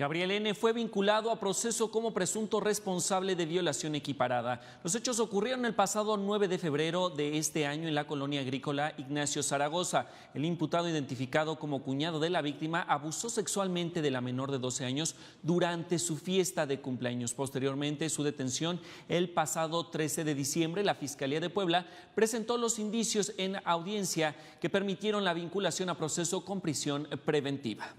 Gabriel N. fue vinculado a proceso como presunto responsable de violación equiparada. Los hechos ocurrieron el pasado 9 de febrero de este año en la colonia agrícola Ignacio Zaragoza. El imputado, identificado como cuñado de la víctima, abusó sexualmente de la menor de 12 años durante su fiesta de cumpleaños. Posteriormente, su detención el pasado 13 de diciembre, la Fiscalía de Puebla presentó los indicios en audiencia que permitieron la vinculación a proceso con prisión preventiva.